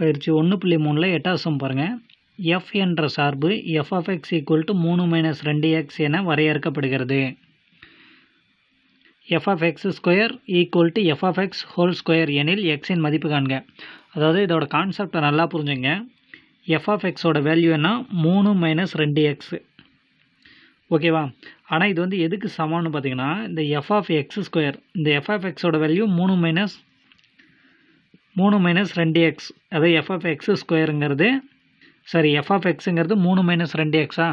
பயிற்சி ஒன்று புள்ளி மூணில் எட்டாசம் பாருங்கள் எஃப் என்ற சார்பு F of X equal to மூணு மைனஸ் ரெண்டு எக்ஸ் என வரையறுக்கப்படுகிறது F of X square equal to F of X whole square எனில் எக்ஸின் மதிப்பு காண்க அதாவது இதோட கான்செப்டை நல்லா புரிஞ்சுங்க எஃப் ஆஃப் எக்ஸோட வேல்யூ என்ன மூணு மைனஸ் ரெண்டு எக்ஸ் ஓகேவா ஆனால் இது வந்து எதுக்கு சமம்னு பார்த்தீங்கன்னா இந்த எஃப் ஆஃப் எக்ஸ் ஸ்கொயர் இந்த எஃப் ஆஃப் எக்ஸோட வேல்யூ மூணு மைனஸ் மூணு மைனஸ் ரெண்டு எக்ஸ் அது எஃப் ஆஃப் எக்ஸ் ஸ்கொயருங்கிறது சாரி எஃப் ஆஃப் எக்ஸுங்கிறது மூணு மைனஸ் ரெண்டு எக்ஸா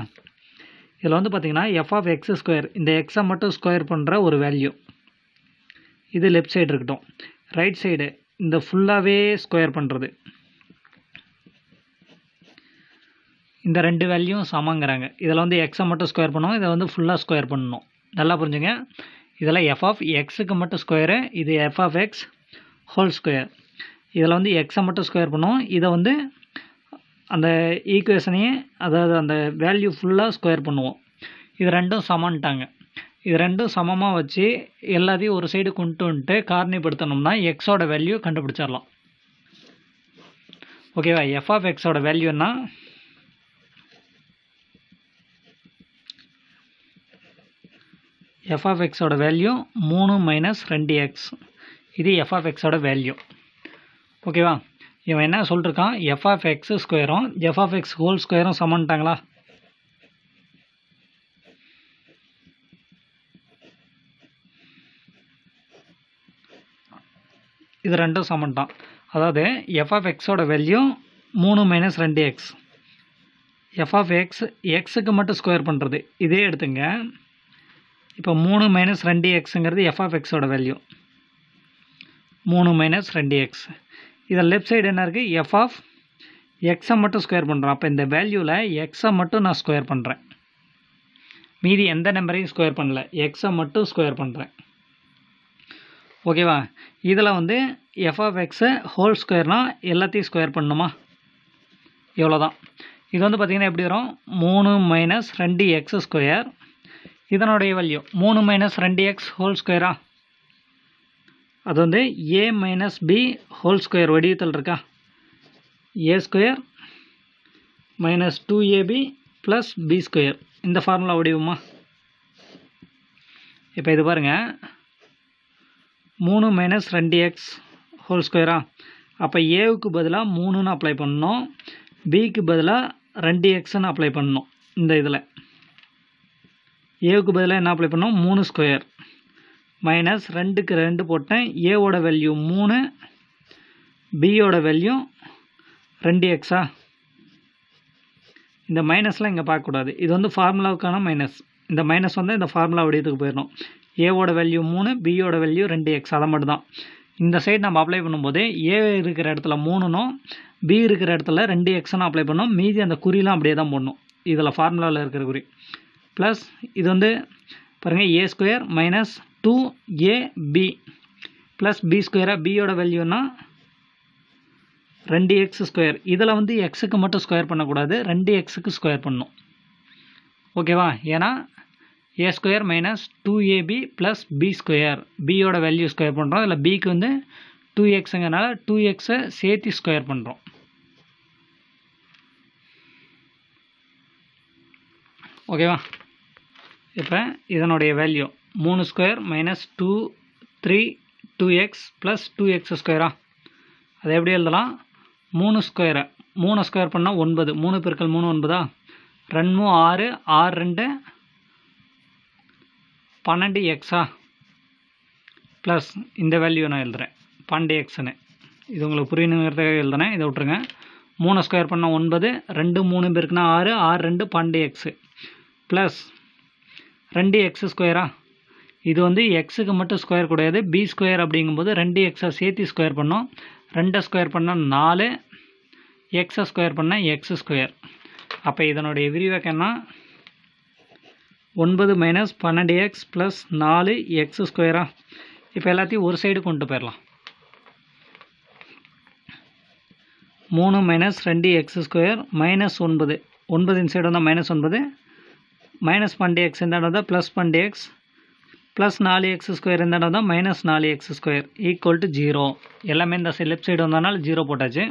இதில் வந்து பார்த்திங்கன்னா எஃப் ஆஃப் எக்ஸ் ஸ்கொயர் இந்த எக்ஸை மட்டும் ஸ்கொயர் பண்ணுற ஒரு வேல்யூ இது லெஃப்ட் சைடு இருக்கட்டும் ரைட் சைடு இந்த ஃபுல்லாகவே ஸ்கொயர் பண்ணுறது இந்த ரெண்டு வேல்யூவும் சமங்கிறாங்க இதில் வந்து எக்ஸை மட்டும் ஸ்கொயர் பண்ணுவோம் இதை வந்து ஃபுல்லாக ஸ்கொயர் பண்ணணும் நல்லா புரிஞ்சுங்க இதெல்லாம் எஃப் ஆஃப் எக்ஸுக்கு மட்டும் ஸ்கொயரு இது F of X whole square இதில் வந்து எக்ஸை மட்டும் ஸ்கொயர் பண்ணுவோம் இதை வந்து அந்த ஈக்குவேஷனையே அதாவது அந்த வேல்யூ ஃபுல்லாக ஸ்கொயர் பண்ணுவோம் இது ரெண்டும் சமன்ட்டாங்க இது ரெண்டும் சமமாக வச்சு எல்லாத்தையும் ஒரு சைடு கொண்டு வந்துட்டு காரணிப்படுத்தணும்னா எக்ஸோட வேல்யூ கண்டுபிடிச்சிடலாம் ஓகேவா எஃப் ஆஃப் எக்ஸோட வேல்யூன்னா எஃப் ஆஃப் எக்ஸோட வேல்யூ மூணு மைனஸ் ரெண்டு எக்ஸ் இது எஃப் ஆஃப் எக்ஸோட வேல்யூ ஓகேவா இவன் என்ன சொல்லிருக்கான் எஃப் ஆஃப் எக்ஸ் ஸ்கொயரும் எஃப் ஆஃப் எக்ஸ் ஹோல் ஸ்கொயரும் சமன்ட்டாங்களா இது ரெண்டும் சமன்ட்டான் அதாவது எஃப் ஆஃப் எக்ஸோட வேல்யூ மூணு மைனஸ் ரெண்டு எக்ஸ் எஃப் ஆஃப் எக்ஸ் எக்ஸுக்கு மட்டும் ஸ்கொயர் பண்ணுறது இதே எடுத்துங்க இப்போ மூணு மைனஸ் ரெண்டு எக்ஸுங்கிறது எஃப் ஆஃப் எக்ஸோட வேல்யூ மூணு மைனஸ் ரெண்டு எக்ஸ் இதில் லெஃப்ட் சைடு என்ன இருக்குது எஃப் ஆஃப் எக்ஸை மட்டும் ஸ்கொயர் பண்ணுறோம் அப்போ இந்த வேல்யூவில் எக்ஸை மட்டும் நான் ஸ்கொயர் பண்ணுறேன் மீதி எந்த நம்பரையும் ஸ்கொயர் பண்ணல எக்ஸை மட்டும் ஸ்கொயர் பண்ணுறேன் ஓகேவா இதில் வந்து எஃப் ஆஃப் எக்ஸை ஹோல் ஸ்கொயர்னால் எல்லாத்தையும் ஸ்கொயர் பண்ணணுமா இவ்வளோ தான் இது வந்து பார்த்திங்கன்னா எப்படி வரும் மூணு மைனஸ் ரெண்டு எக்ஸ் ஸ்கொயர் இதனுடைய வேல்யூ மூணு மைனஸ் ரெண்டு எக்ஸ் ஹோல் ஸ்கொயரா அது வந்து A minus B whole square வடிவத்தில் இருக்கா A square minus two AB plus B square இந்த ஃபார்முலா வடிவமா இப்போ இது பாருங்கள் மூணு மைனஸ் ரெண்டு எக்ஸ் ஹோல் ஸ்கொயரா அப்போ ஏவுக்கு பதிலாக மூணுன்னு அப்ளை பண்ணணும் பிக்கு பதிலாக ரெண்டு எக்ஸ்ன்னு அப்ளை பண்ணணும் இந்த இதில் ஏவுக்கு பதிலாக என்ன அப்ளை பண்ணோம் மூணு ஸ்கொயர் மைனஸ் ரெண்டுக்கு ரெண்டு போட்டேன் ஏவோட வேல்யூ மூணு பியோட வேல்யூ ரெண்டு எக்ஸா இந்த மைனஸ்லாம் இங்கே பார்க்கக்கூடாது இது வந்து ஃபார்முலாவுக்கான மைனஸ் இந்த மைனஸ் வந்து இந்த ஃபார்முலா வடிவத்துக்கு போயிடணும் ஏவோட வேல்யூ மூணு பியோட வேல்யூ ரெண்டு எக்ஸ் அதை மட்டும் தான் இந்த சைடு நம்ம அப்ளை பண்ணும்போது ஏ இருக்கிற இடத்துல மூணுனும் பி இருக்கிற இடத்துல ரெண்டு எக்ஸ்னு அப்ளை பண்ணோம் மீதி அந்த குறிலாம் அப்படியே தான் போடணும் இதில் ஃபார்முலாவில் இருக்கிற குறி ப்ளஸ் இது வந்து பாருங்கள் A square minus two A B plus B ஸ்கொயராக பியோட வேல்யூனா ரெண்டு எக்ஸ் ஸ்கொயர் இதில் வந்து எக்ஸுக்கு மட்டும் ஸ்கொயர் பண்ணக்கூடாது ரெண்டு எக்ஸுக்கு ஸ்கொயர் பண்ணும் ஓகேவா ஏன்னா A square minus two AB plus B square பியோட வேல்யூ ஸ்கொயர் பண்ணுறோம் இதில் பிக்கு வந்து டூ எக்ஸுங்கிறனால டூ எக்ஸை சேர்த்து ஸ்கொயர் பண்ணுறோம் ஓகேவா இப்போ இதனுடைய வேல்யூ மூணு square minus two three two X plus two X ஸ்கொயரா அதை எப்படி எழுதலாம் மூணு ஸ்கொயரை மூணு ஸ்கொயர் பண்ணால் ஒன்பது மூணு பெருக்கள் மூணு ஒன்பதா ரெண்டு ஆறு ஆறு ரெண்டு பன்னெண்டு எக்ஸா ப்ளஸ் இந்த வேல்யூ நான் எழுதுகிறேன் பன்னெண்டு எக்ஸ்னு இது உங்களுக்கு புரியணுங்கிறதுக்காக எழுதுனேன் இதை விட்ருங்க மூணு ஸ்கொயர் பண்ணால் ஒன்பது ரெண்டு மூணு பேருக்குனா ஆறு ஆறு ரெண்டு பன்னெண்டு எக்ஸு ப்ளஸ் ரெண்டு எக்ஸு ஸ்கொயரா இது வந்து எக்ஸுக்கு மட்டும் ஸ்கொயர் கிடையாது பி ஸ்கொயர் அப்படிங்கும்போது ரெண்டு எக்ஸை சேர்த்து ஸ்கொயர் பண்ணோம் ரெண்டை ஸ்கொயர் பண்ணால் நாலு எக்ஸை ஸ்கொயர் பண்ணால் எக்ஸு ஸ்கொயர் அப்போ இதனுடைய என்ன ஒன்பது மைனஸ் பன்னெண்டு எக்ஸ் ப்ளஸ் நாலு எக்ஸு ஸ்கொயரா இப்போ எல்லாத்தையும் ஒரு சைடு கொண்டு போயிடலாம் மூணு மைனஸ் ரெண்டு எக்ஸு ஸ்கொயர் மைனஸ் ஒன்பது ஒன்பது இன் சைடு வந்தால் மைனஸ் ஒன்பது மைனஸ் பன்னெண்டு எக்ஸ் இந்த வந்தால் ப்ளஸ் பன்னெண்டு எக்ஸ் ப்ளஸ் நாலு எக்ஸ் ஸ்கொயர் இந்த இடம் தான் மைனஸ் நாலு X square equal to zero எல்லாமே இந்த சைடு லெஃப்ட் சைடு வந்தனால ஜீரோ போட்டாச்சு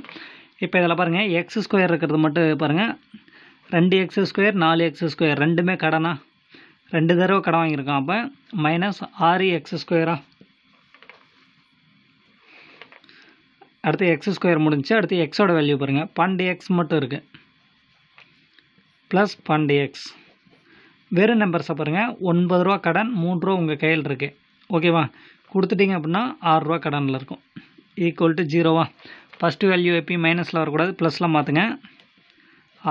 இப்போ இதில் பாருங்கள் எக்ஸ் ஸ்கொயர் இருக்கிறது மட்டும் பாருங்கள் ரெண்டு எக்ஸ் ஸ்கொயர் நாலு எக்ஸ் ஸ்கொயர் ரெண்டுமே கடனா ரெண்டு தடவை கடன் வாங்கியிருக்கோம் அப்போ மைனஸ் ஆறு எக்ஸ் ஸ்கொயரா அடுத்து எக்ஸ் ஸ்கொயர் முடிஞ்சு அடுத்து எக்ஸோட வேல்யூ பாருங்கள் பன்னெண்டு எக்ஸ் மட்டும் இருக்குது ப்ளஸ் பன்னெண்டு எக்ஸ் வெறும் நம்பர்ஸை பாருங்கள் ஒன்பது ரூபா கடன் மூன்று ரூபா உங்கள் கையில் இருக்குது ஓகேவா கொடுத்துட்டிங்க அப்படின்னா ஆறுரூவா கடனில் இருக்கும் ஈக்குவல் டு ஜீரோவா ஃபஸ்ட்டு வேல்யூ எப்பயும் மைனஸில் வரக்கூடாது ப்ளஸில் மாற்றுங்க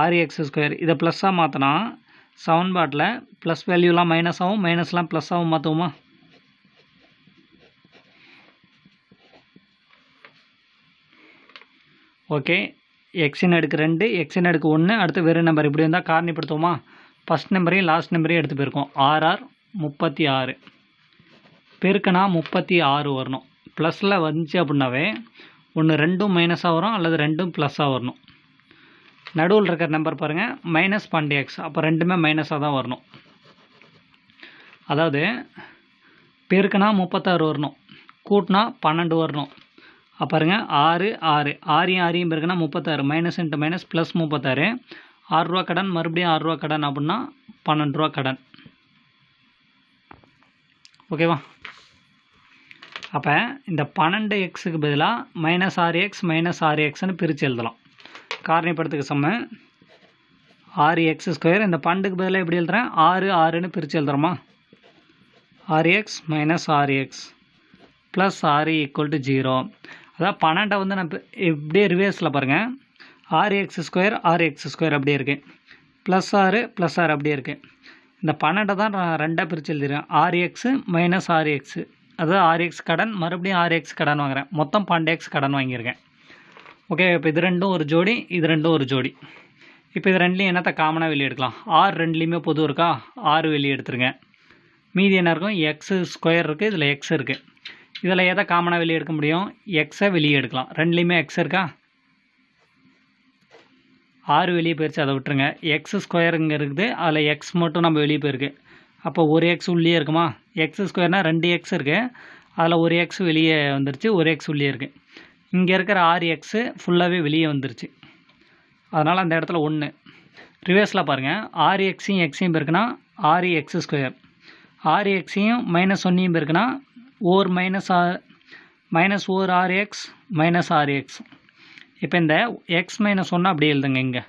ஆறு எக்ஸ் ஸ்கொயர் இதை ப்ளஸ்ஸாக மாற்றினா பாட்டில் ப்ளஸ் வேல்யூலாம் மைனஸாகவும் மைனஸ்லாம் ப்ளஸ்ஸாகவும் மாற்றுவோமா ஓகே எக்ஸின் அடுக்கு ரெண்டு எக்ஸின் அடுக்கு ஒன்று அடுத்து வெறும் நம்பர் இப்படி இருந்தால் காரணிப்படுத்துவோமா ஃபஸ்ட் நம்பரையும் லாஸ்ட் நம்பரையும் எடுத்து போயிருக்கோம் ஆர்ஆர் முப்பத்தி ஆறு பெருக்கனா முப்பத்தி ஆறு வரணும் ப்ளஸில் வந்துச்சு அப்படின்னாவே ஒன்று ரெண்டும் மைனஸாக வரும் அல்லது ரெண்டும் ப்ளஸ்ஸாக வரணும் நடுவில் இருக்கிற நம்பர் பாருங்கள் மைனஸ் பண்டி எக்ஸ் அப்போ ரெண்டுமே மைனஸாக தான் வரணும் அதாவது பெருக்கனா முப்பத்தாறு வரணும் கூட்டினா பன்னெண்டு வரணும் அப்பாருங்க ஆறு ஆறு ஆறையும் ஆறையும் பெருக்கனா முப்பத்தாறு மைனஸ் இன்ட்டு மைனஸ் ப்ளஸ் முப்பத்தாறு ஆறுரூவா கடன் மறுபடியும் ஆறுரூவா கடன் அப்படின்னா பன்னெண்டு ரூபா கடன் ஓகேவா அப்போ இந்த பன்னெண்டு எக்ஸுக்கு பதிலாக மைனஸ் ஆறு எக்ஸ் மைனஸ் ஆறு எக்ஸ்னு பிரித்து எழுதலாம் காரணிப்படத்துக்கு சம்ம ஆறு எக்ஸ் ஸ்கொயர் இந்த பன்னெண்டுக்கு பதிலாக எப்படி எழுதுறேன் ஆறு ஆறுன்னு பிரித்து எழுதுறோமா ஆறு எக்ஸ் மைனஸ் ஆறு எக்ஸ் ப்ளஸ் ஆறு ஈக்குவல் டு ஜீரோ அதான் பன்னெண்டை வந்து நான் இப்படியே ரிவேர்ஸில் பாருங்கள் ஆறு எக்ஸ் ஸ்கொயர் ஆறு எக்ஸ் ஸ்கொயர் அப்படியே இருக்குது ப்ளஸ் ஆறு ப்ளஸ் ஆறு அப்படியே இருக்குது இந்த பன்னெண்டை தான் நான் ரெண்டாக பிரித்து எழுதிடுறேன் ஆறு எக்ஸு மைனஸ் ஆறு எக்ஸு அதாவது ஆறு எக்ஸ் கடன் மறுபடியும் ஆறு எக்ஸ் கடன் வாங்குகிறேன் மொத்தம் பன்னெண்டு எக்ஸ் கடன் வாங்கியிருக்கேன் ஓகே இப்போ இது ரெண்டும் ஒரு ஜோடி இது ரெண்டும் ஒரு ஜோடி இப்போ இது ரெண்டுலேயும் என்னத்தை காமனாக வெளியே எடுக்கலாம் ஆறு ரெண்டுலேயுமே பொது இருக்கா ஆறு வெளியே எடுத்துருங்க மீதி என்ன இருக்கும் எக்ஸு ஸ்கொயர் இருக்குது இதில் எக்ஸ் இருக்குது இதில் எதை காமனாக வெளியே எடுக்க முடியும் எக்ஸை வெளியே எடுக்கலாம் ரெண்டுலேயுமே எக்ஸ் இருக்கா ஆறு வெளியே போயிடுச்சு அதை விட்டுருங்க எக்ஸ் ஸ்கொயருங்க இருக்குது அதில் எக்ஸ் மட்டும் நம்ம வெளியே போயிருக்கு அப்போ ஒரு எக்ஸ் உள்ளே இருக்குமா எக்ஸ் ஸ்கொயர்னால் ரெண்டு எக்ஸ் இருக்குது அதில் ஒரு எக்ஸ் வெளியே வந்துருச்சு ஒரு எக்ஸ் உள்ளே இருக்குது இங்கே இருக்கிற ஆறு எக்ஸு ஃபுல்லாகவே வெளியே வந்துருச்சு அதனால் அந்த இடத்துல ஒன்று ரிவர்ஸில் பாருங்கள் ஆறு எக்ஸையும் எக்ஸையும் இருக்குன்னா ஆறு எக்ஸ் ஸ்கொயர் ஆறு எக்ஸையும் மைனஸ் ஒன்றையும் இருக்குன்னா ஓர் மைனஸ் ஆ மைனஸ் ஓர் ஆறு எக்ஸ் மைனஸ் ஆறு எக்ஸ் இப்போ இந்த எக்ஸ் மைனஸ் ஒன்று அப்படி எழுதுங்க இங்கே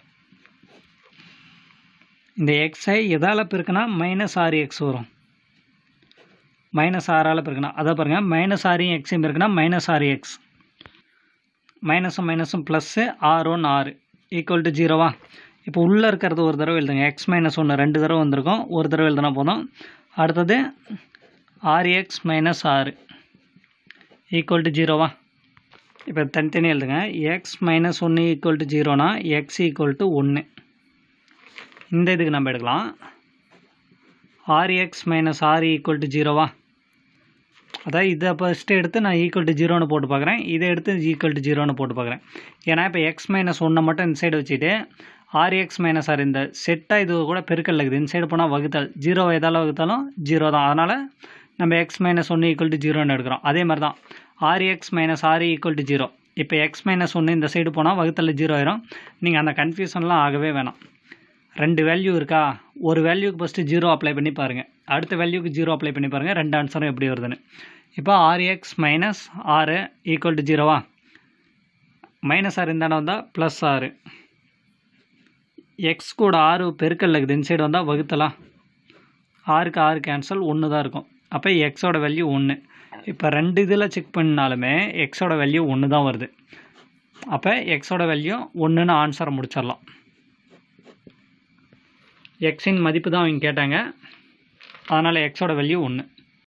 இந்த எக்ஸை எதால் பெருக்குனா மைனஸ் ஆறு எக்ஸ் வரும் மைனஸ் ஆறால் பெருக்குனா அதை பாருங்கள் மைனஸ் ஆறையும் e எக்ஸையும் பெருக்குனா மைனஸ் ஆறு எக்ஸ் மைனஸும் மைனஸும் ப்ளஸ்ஸு ஆர் ஒன் ஆறு ஈக்குவல் டு ஜீரோவா இப்போ உள்ளே இருக்கிறது ஒரு தடவை எழுதுங்க எக்ஸ் மைனஸ் ஒன்று ரெண்டு தடவை வந்திருக்கும் ஒரு தடவை எழுதுனா போதும் அடுத்தது ஆர் எக்ஸ் மைனஸ் ஆறு ஈக்குவல் டு ஜீரோவா இப்போ தனித்தனி எழுதுங்க எக்ஸ் மைனஸ் ஒன்று ஈக்குவல் டு ஜீரோனா எக்ஸ் ஈக்குவல் டு ஒன்று இந்த இதுக்கு நம்ம எடுக்கலாம் R X minus R equal to ஜீரோவா அதாவது இதை ஃபஸ்ட்டு எடுத்து நான் ஈக்குவல் டு ஜீரோன்னு போட்டு பார்க்குறேன் இதை எடுத்து ஈக்குவல் டு ஜீரோன்னு போட்டு பார்க்குறேன் ஏன்னா இப்போ எக்ஸ் மைனஸ் ஒன்றை மட்டும் இந்த சைடு வச்சுட்டு ஆர் எக்ஸ் மைனஸ் ஆர் இந்த செட்டாக இது கூட பெருக்கல் இருக்குது இந்த சைடு போனால் வகுத்தல் ஜீரோவை எதால் வகுத்தாலும் ஜீரோ தான் அதனால் நம்ம எக்ஸ் மைனஸ் ஒன்று ஈக்குவல் டு ஜீரோன்னு எடுக்கிறோம் அதே மாதிரி தான் rx e minus மைனஸ் e equal to 0 ஜீரோ இப்போ எக்ஸ் மைனஸ் ஒன்று இந்த சைடு போனால் வகுத்தல் ஜீரோ ஆயிரும் நீங்கள் அந்த கன்ஃபியூஷன்லாம் ஆகவே வேணாம் ரெண்டு வேல்யூ இருக்கா ஒரு வேல்யூக்கு ஃபஸ்ட்டு ஜீரோ அப்ளை பண்ணி பாருங்கள் அடுத்த வேல்யூக்கு ஜீரோ அப்ளை பண்ணி பாருங்கள் ரெண்டு ஆன்சரும் எப்படி வருதுன்னு இப்போ rx e minus minus equal to 0 ஜீரோவா மைனஸ் r இந்தாண்ட வந்தால் ப்ளஸ் ஆறு x கூட ஆறு பெருக்கல் இருக்குது இன்சைடு வந்தால் வகுத்தலாம் ஆறுக்கு ஆறு கேன்சல் ஒன்று தான் இருக்கும் அப்போ எக்ஸோட வேல்யூ ஒன்று இப்போ ரெண்டு இதில் செக் பண்ணாலுமே எக்ஸோட வேல்யூ ஒன்று தான் வருது அப்போ எக்ஸோட வேல்யூ ஒன்றுன்னு ஆன்சரை முடிச்சிடலாம் எக்ஸின் மதிப்பு தான் அவங்க கேட்டாங்க அதனால் எக்ஸோட வேல்யூ ஒன்று